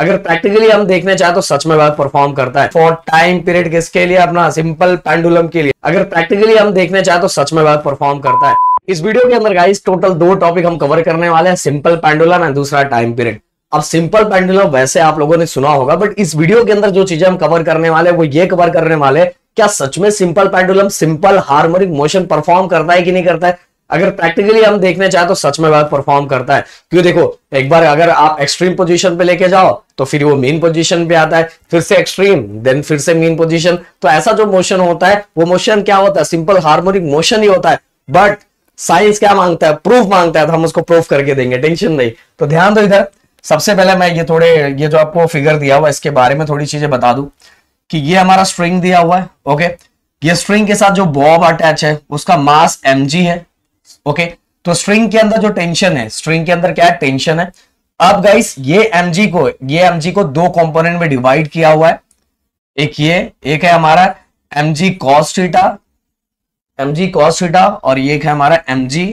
अगर प्रैक्टिकली हम देखने चाहे तो सच में बात परफॉर्म करता है फॉर टाइम पीरियड किसके लिए अपना सिंपल पेंडुलम के लिए अगर प्रैक्टिकली हम देखने चाहे तो सच में बात परफॉर्म करता है इस वीडियो के अंदर गाइस टोटल दो टॉपिक हम कवर करने वाले हैं सिंपल पेंडुलम एंड दूसरा टाइम पीरियड अब सिंपल पेंडुलम वैसे आप लोगों ने सुना होगा बट इस वीडियो के अंदर जो चीजें हम कवर करने वाले वो ये कवर करने वाले क्या सच में simple pendulum simple harmonic motion perform करता है कि नहीं करता है अगर प्रैक्टिकली हम देखने चाहे तो सच में वह परफॉर्म करता है क्यों देखो एक बार अगर आप एक्सट्रीम पोजीशन पे लेके जाओ तो फिर वो मेन पोजीशन पे आता है फिर से एक्सट्रीम देन फिर से मेन पोजीशन तो ऐसा जो मोशन होता है वो मोशन क्या होता है सिंपल हार्मोनिक मोशन ही होता है बट साइंस क्या मांगता है प्रूफ मांगता है तो हम उसको प्रूफ करके देंगे टेंशन नहीं तो ध्यान दो इधर सबसे पहले मैं ये थोड़े ये जो आपको फिगर दिया हुआ इसके बारे में थोड़ी चीजें बता दू कि ये हमारा स्ट्रिंग दिया हुआ है ओके ये स्ट्रिंग के साथ जो बॉब अटैच है उसका मास एम है ओके तो स्ट्रिंग के अंदर जो टेंशन है स्ट्रिंग के अंदर क्या है टेंशन है अब गाइस ये एमजी को ये एमजी को दो कंपोनेंट में डिवाइड किया हुआ है एक ये एक है हमारा MG G cos theta MG G cos theta और ये है हमारा एमजी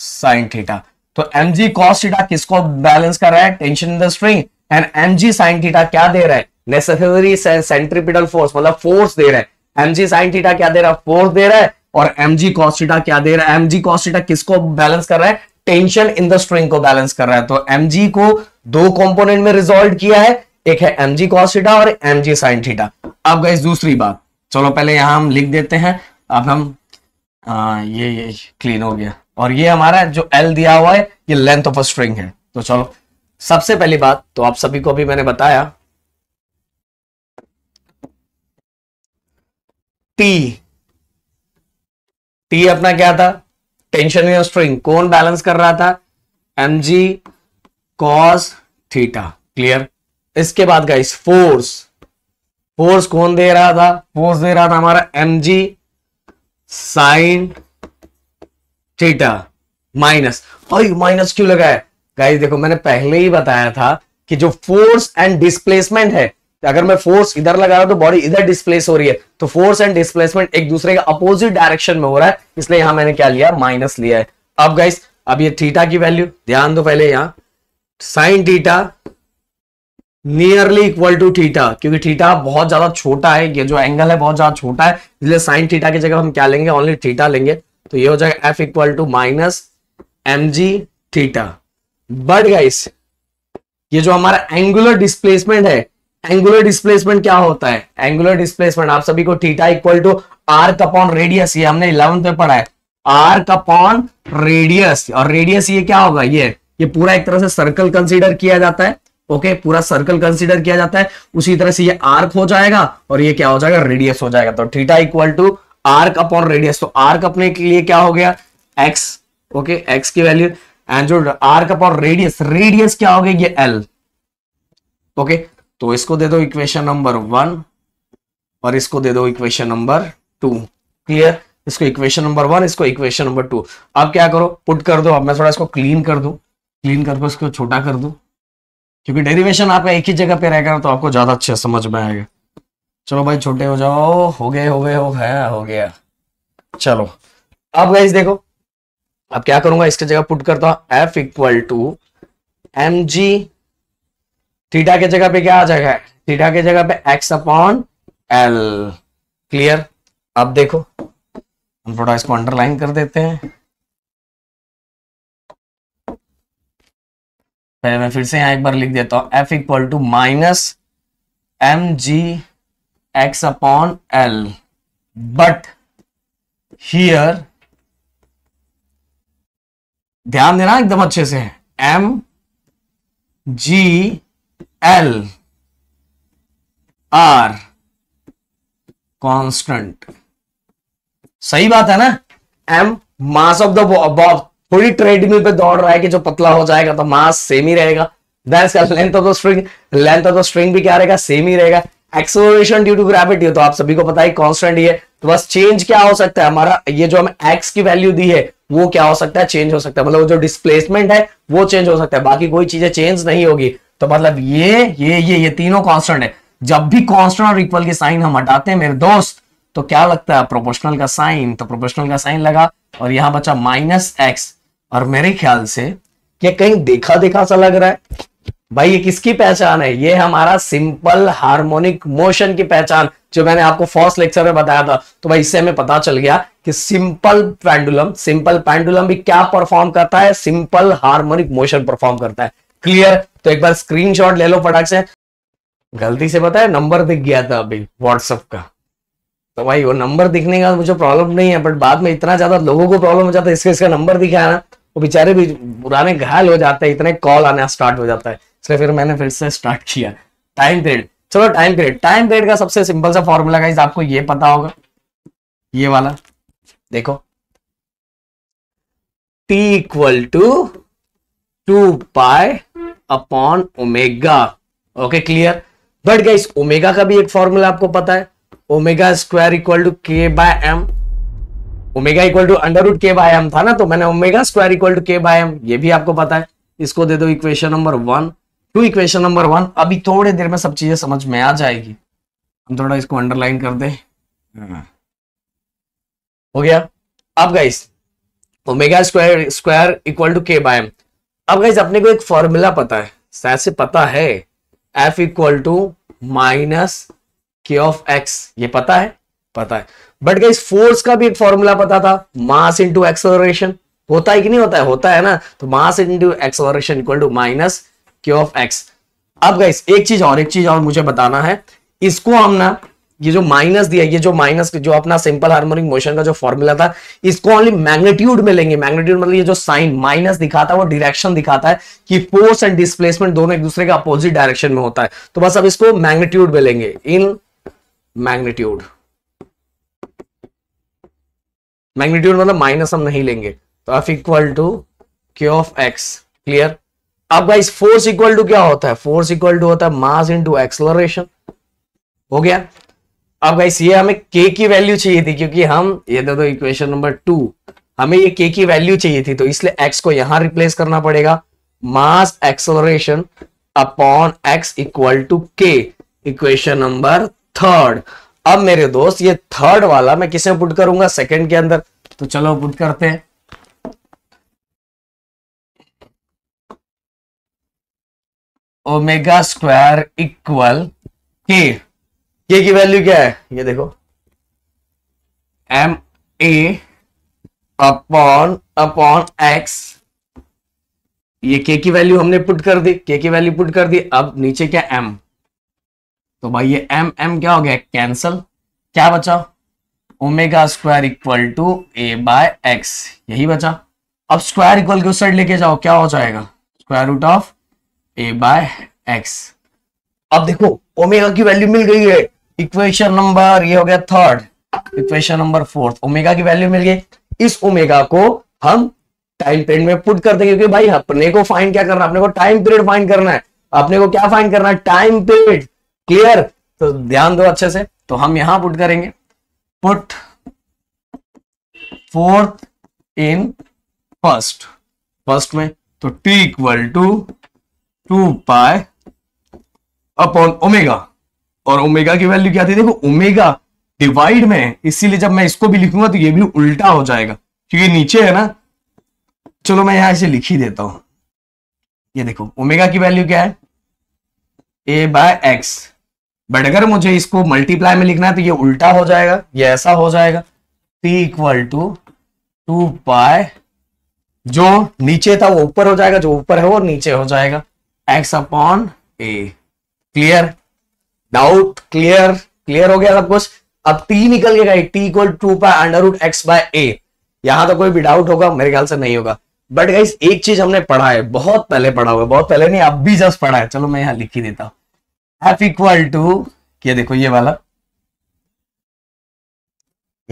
साइन थीटा तो एमजी कॉस्टा किसको बैलेंस कर रहा है tension in the string and MG sine theta क्या दे रहा है नेसेसरी सेंट्रिपिटल फोर्स मतलब फोर्स दे रहा है एमजी साइन थीटा क्या दे रहा है फोर्स दे रहा है और एम जी कॉस्टा क्या दे रहा है एम जी कॉस्टा किसको बैलेंस कर रहा है टेंशन इन द स्ट्रिंग को बैलेंस कर रहा है तो एम जी को दो कंपोनेंट में रिजोल्व किया है एक है एम जी कॉस्टा और एम जी साइन थीटा अब गई दूसरी बात चलो पहले यहां हम लिख देते हैं अब हम आ, ये ये क्लीन हो गया और ये हमारा जो एल दिया हुआ है ये लेंथ ऑफ अ स्ट्रिंग है तो चलो सबसे पहली बात तो आप सभी को भी मैंने बताया टी टी अपना क्या था टेंशन या स्ट्रिंग कौन बैलेंस कर रहा था M G cos theta clear इसके बाद गाइस फोर्स फोर्स कौन दे रहा था फोर्स दे रहा था हमारा M G sine theta minus और माइनस क्यों लगा है गाइस देखो मैंने पहले ही बताया था कि जो फोर्स एंड डिस्प्लेसमेंट है तो अगर मैं फोर्स इधर लगा रहा हूं तो बॉडी इधर डिस्प्लेस हो रही है तो फोर्स एंड डिस्प्लेसमेंट एक दूसरे के अपोजिट डायरेक्शन में हो रहा है इसलिए यहां मैंने क्या लिया माइनस लिया है अब गाइस अब ये थीटा की वैल्यू ध्यान दो पहले यहां sine theta nearly equal to theta क्योंकि थीटा बहुत ज्यादा छोटा है ये जो एंगल है बहुत ज्यादा छोटा है इसलिए साइन थीटा की जगह हम क्या लेंगे ओनली थीटा लेंगे तो ये हो जाएगा F equal to minus M G theta but guys ये जो हमारा एंगुलर डिस्प्लेसमेंट है एंगुलर डिस्प्लेसमेंट क्या होता है एंगुलर डिस्प्लेसमेंट आप सभी को theta equal to arc upon radius ये हमने इलेवंथ में पढ़ा है आर्क अपॉन रेडियस और रेडियस ये क्या होगा ये ये पूरा एक तरह से सर्कल कंसीडर किया जाता है ओके okay, पूरा सर्कल कंसीडर किया जाता है उसी तरह से ये आर्क हो जाएगा और ये क्या हो जाएगा रेडियस हो जाएगा तो theta equal to arc upon radius तो आर्क अपने के लिए क्या हो गया एक्स ओके एक्स की वैल्यू एंड जो आर्क अपॉन रेडियस रेडियस क्या हो गया ये एल ओके okay, तो इसको दे दो इक्वेशन नंबर वन और इसको दे दो इक्वेशन नंबर टू क्लियर इसको इक्वेशन नंबर वन इसको इक्वेशन नंबर टू अब क्या करो पुट कर दो अब मैं थोड़ा इसको क्लीन कर दू क्लीन करके इसको छोटा कर दू क्योंकि डेरिवेशन आपका एक ही जगह पे रहेगा तो आपको ज्यादा अच्छे समझ में आएगा चलो भाई छोटे हो जाओ हो गए हो गए हो गया हो गया चलो अब गाइज देखो अब क्या करूंगा इसके जगह पुट करता हूं F equal to M G theta के जगह पे क्या आ जाएगा थीटा के जगह पे एक्स अपॉन एल क्लियर अब देखो हम थोड़ा इसको अंडरलाइन कर देते हैं पहले मैं फिर से यहां एक बार लिख देता हूं F equal to minus M G X upon L but here ध्यान देना एकदम अच्छे से M G L R constant सही बात है ना M mass of the bob थोड़ी ट्रेडमिल पे दौड़ रहा है कि जो पतला हो जाएगा तो मास सेम ही रहेगा length of the string length of the string भी क्या रहेगा सेम ही रहेगा एक्सलोरेशन ड्यू टू ग्रेविटी तो आप सभी को पता है कॉन्स्टेंट ही है तो बस चेंज क्या हो सकता है हमारा ये जो हमें एक्स की वैल्यू दी है वो क्या हो सकता है चेंज हो सकता है मतलब जो डिस्प्लेसमेंट है वो चेंज हो सकता है बाकी कोई चीजें चेंज नहीं होगी तो मतलब ये ये ये ये तीनों कांस्टेंट है जब भी कांस्टेंट और इक्वल के साइन हम हटाते हैं मेरे दोस्त तो क्या लगता है प्रोपोर्शनल का साइन तो प्रोपोर्शनल का साइन लगा और यहां बचा माइनस एक्स और मेरे ख्याल से ये कहीं देखा देखा सा लग रहा है भाई ये किसकी पहचान है ये हमारा सिंपल हार्मोनिक मोशन की पहचान जो मैंने आपको फर्स्ट लेक्चर में बताया था तो भाई इससे हमें पता चल गया कि सिंपल पैंडुलम सिंपल पैंडुलम भी क्या परफॉर्म करता है सिंपल हार्मोनिक मोशन परफॉर्म करता है क्लियर तो एक बार स्क्रीनशॉट ले लो फटाक से गलती से पता है नंबर दिख गया था अभी व्हाट्सअप का तो भाई वो नंबर दिखने का मुझे प्रॉब्लम नहीं है बट बाद में इतना ज्यादा लोगों को प्रॉब्लम हो जाता है इसके इसका नंबर है ना वो बेचारे भी पुराने घायल हो जाते हैं इतने कॉल आना स्टार्ट हो जाता है इसलिए फिर मैंने फिर से स्टार्ट किया टाइम पीरियड चलो टाइम पीरियड टाइम पीरियड का सबसे सिंपल सा फॉर्मूला का आपको ये पता होगा ये वाला देखो T equal to two pi upon omega okay clear but guys omega का भी एक फॉर्मूला आपको पता है omega square equal to K by M omega equal to under root K by M था ना तो मैंने omega square equal to K by M ये भी आपको पता है इसको दे दो equation number one to equation number one अभी थोड़ी देर में सब चीजें समझ में आ जाएगी हम थोड़ा इसको अंडरलाइन कर दे हाँ। हो गया अब guys omega square square equal to K by M अब गाइज अपने को एक फॉर्मूला पता है शायद से पता है F equal to minus K of X ये पता है पता है बट गाइज फोर्स का भी एक फॉर्मूला पता था मास इंटू एक्सलोरेशन होता है कि नहीं होता है होता है ना तो mass into acceleration equal to minus K of X अब गाइज एक चीज और एक चीज और मुझे बताना है इसको हम ना ये जो माइनस दिया ये जो माइनस जो अपना सिंपल हार्मोनिक मोशन का जो फॉर्मूला था इसको ओनली मैग्नेट्यूड में लेंगे मैग्नेट्यूड मतलब ये जो साइन माइनस दिखाता है वो डायरेक्शन दिखाता है कि फोर्स एंड डिस्प्लेसमेंट दोनों एक दूसरे के अपोजिट डायरेक्शन में होता है तो बस अब इसको मैग्नेट्यूड में लेंगे इन मैग्नेट्यूड मैग्नेट्यूड मतलब माइनस हम नहीं लेंगे तो F equal to Q of X clear अब गाइस फोर्स इक्वल टू क्या होता है फोर्स इक्वल टू होता है मास इनटू एक्सलरेशन हो गया अब गाइस ये हमें के की वैल्यू चाहिए थी क्योंकि हम ये दे दो इक्वेशन नंबर टू हमें ये के की वैल्यू चाहिए थी तो इसलिए एक्स को यहां रिप्लेस करना पड़ेगा mass acceleration upon X equal to K equation number third अब मेरे दोस्त ये थर्ड वाला मैं किसे पुट करूंगा सेकंड के अंदर तो चलो पुट करते हैं ओमेगा स्क्वायर इक्वल के के की वैल्यू क्या है ये देखो M A upon upon X ये के की वैल्यू हमने पुट कर दी के की वैल्यू पुट कर दी अब नीचे क्या एम तो भाई ये एम एम क्या हो गया कैंसल क्या बचा omega square equal to A by X यही बचा अब स्क्वायर इक्वल के उस साइड लेके जाओ क्या हो जाएगा square root of A by X अब देखो ओमेगा की वैल्यू मिल गई है इक्वेशन नंबर ये हो गया third equation number fourth omega की वैल्यू मिल गई इस ओमेगा को हम टाइम पीरियड में पुट कर देंगे क्योंकि भाई अपने को फाइंड क्या करना है अपने को टाइम पीरियड फाइंड करना है अपने को क्या फाइंड करना है टाइम पीरियड क्लियर तो ध्यान दो अच्छे से तो हम यहां पुट करेंगे put fourth in first first में तो T equal to two pi upon omega और ओमेगा की वैल्यू क्या थी देखो ओमेगा डिवाइड में इसीलिए जब मैं इसको भी लिखूंगा तो ये भी उल्टा हो जाएगा क्योंकि नीचे है ना चलो मैं यहां से लिख ही देता हूं ये देखो ओमेगा की वैल्यू क्या है ए बाय एक्स बट अगर मुझे इसको मल्टीप्लाई में लिखना है तो ये उल्टा हो जाएगा ये ऐसा हो जाएगा टी इक्वल टू टू पाए जो नीचे था वो ऊपर हो जाएगा जो ऊपर है वो नीचे हो जाएगा X upon A clear doubt clear clear हो गया सब कुछ अब टी निकल के गई T equal to by under root X by A यहां तो कोई भी डाउट होगा मेरे ख्याल से नहीं होगा बट गाइस एक चीज हमने पढ़ा है बहुत पहले पढ़ा हुआ है बहुत पहले नहीं अब भी जस्ट पढ़ा है चलो मैं यहां लिख ही देता हूं एफ इक्वल टू ये देखो ये वाला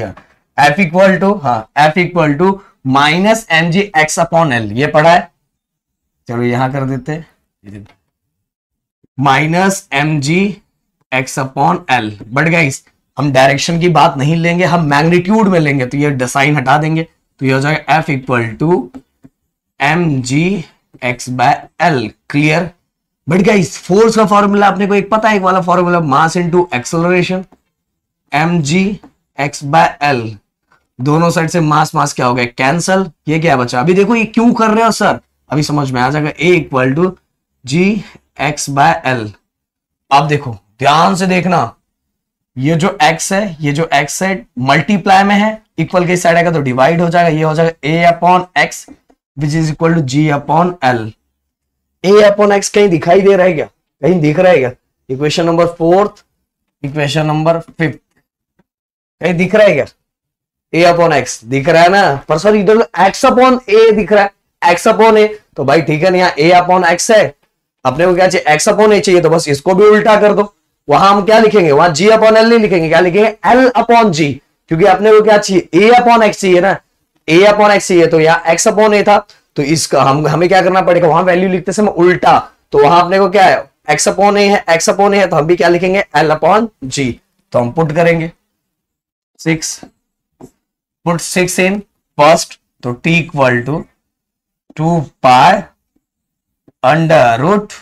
एफ इक्वल टू हाँ F equal to minus M G X upon L ये पढ़ा है चलो यहां कर देते minus M G X upon L but guys हम डायरेक्शन की बात नहीं लेंगे हम मैग्नीट्यूड में लेंगे तो ये डिसाइन हटा देंगे तो ये हो जाएगा F equal to M G X by L clear but guys force का फॉर्मूला आपने को एक पता है एक वाला formula mass into acceleration M G X by L दोनों साइड से मास मास क्या हो गया कैंसल ये क्या बचा अभी देखो ये क्यों कर रहे हो सर अभी समझ में आ जाएगा A equal to G X by L आप देखो ध्यान से देखना ये जो x है ये जो x है मल्टीप्लाई में है इक्वल के साइड आएगा तो डिवाइड हो जाएगा ये हो जाएगा a upon X which is equal to G upon L A upon X कहीं दिखाई दे रहा है क्या कहीं दिख रहा है क्या equation number fourth equation number fifth कहीं दिख रहा है क्या ए अपॉन एक्स दिख रहा है ना पर सर इधर एक्स अपॉन ए दिख रहा है एक्स अपॉन ए तो भाई ठीक है ना यहाँ ए अपॉन एक्स है अपने को क्या चाहिए एक्स अपॉन ए चाहिए तो बस इसको भी उल्टा कर दो वहां हम क्या लिखेंगे वहां जी अपॉन एल नहीं लिखेंगे क्या लिखेंगे एल अपॉन जी क्योंकि अपने को क्या चाहिए ए अपॉन एक्स चाहिए ना ए अपॉन एक्स चाहिए तो यहाँ एक्स अपॉन ए था तो इसका हम हमें क्या करना पड़ेगा वहां वैल्यू लिखते समय उल्टा तो वहां अपने को क्या है एक्स अपॉन ए है एक्स अपॉन ए है तो हम भी क्या लिखेंगे एल अपॉन जी तो हम पुट करेंगे six put six in first तो T equal to two pi under root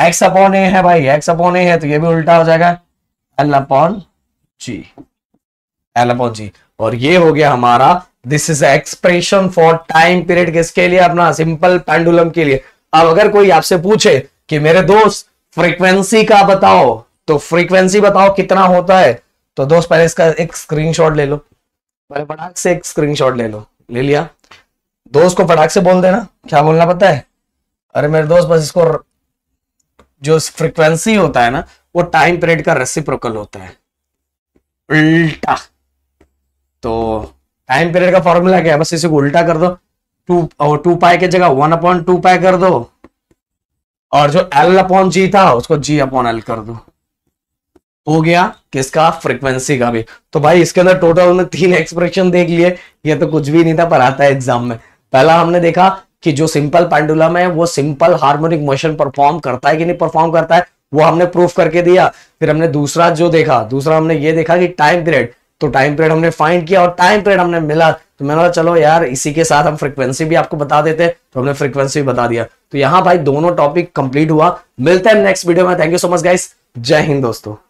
X upon A है भाई एक्स अपॉन ए है तो ये भी उल्टा हो जाएगा L upon G L upon G और ये हो गया हमारा this is expression for time period किसके लिए अपना सिंपल पेंडुलम के लिए अब अगर कोई आपसे पूछे कि मेरे दोस्त फ्रीक्वेंसी का बताओ तो फ्रीक्वेंसी बताओ कितना होता है तो दोस्त पहले इसका एक स्क्रीनशॉट ले लो पहले फटाक से एक स्क्रीनशॉट ले लो ले लिया दोस्त को फटाक से बोल देना क्या बोलना पता है अरे मेरे दोस्त बस इसको जो फ्रिक्वेंसी होता है ना वो टाइम पीरियड का रेसिप्रोकल होता है उल्टा तो टाइम पीरियड का फॉर्मूला क्या है बस इसे उल्टा कर दो टू और टू पाई की जगह वन अपॉन टू पाई कर दो और जो एल अपॉन जी था उसको जी अपॉन एल कर दो हो गया किसका फ्रीक्वेंसी का भी तो भाई इसके अंदर टोटल हमने तीन एक्सप्रेशन देख लिए ये तो कुछ भी नहीं था पर आता है एग्जाम में पहला हमने देखा कि जो सिंपल पेंडुलम है वो सिंपल हार्मोनिक मोशन परफॉर्म करता है कि नहीं परफॉर्म करता है वो हमने प्रूफ करके दिया फिर हमने दूसरा जो देखा दूसरा हमने ये देखा कि टाइम पीरियड तो टाइम पीरियड हमने फाइंड किया और टाइम पीरियड हमने मिला तो मैंने कहा चलो यार इसी के साथ हम फ्रीक्वेंसी भी आपको बता देते हैं तो हमने फ्रीक्वेंसी भी बता दिया तो यहां भाई दोनों टॉपिक कंप्लीट हुआ मिलते हैं नेक्स्ट वीडियो में thank you so much guys जय हिंद दोस्तों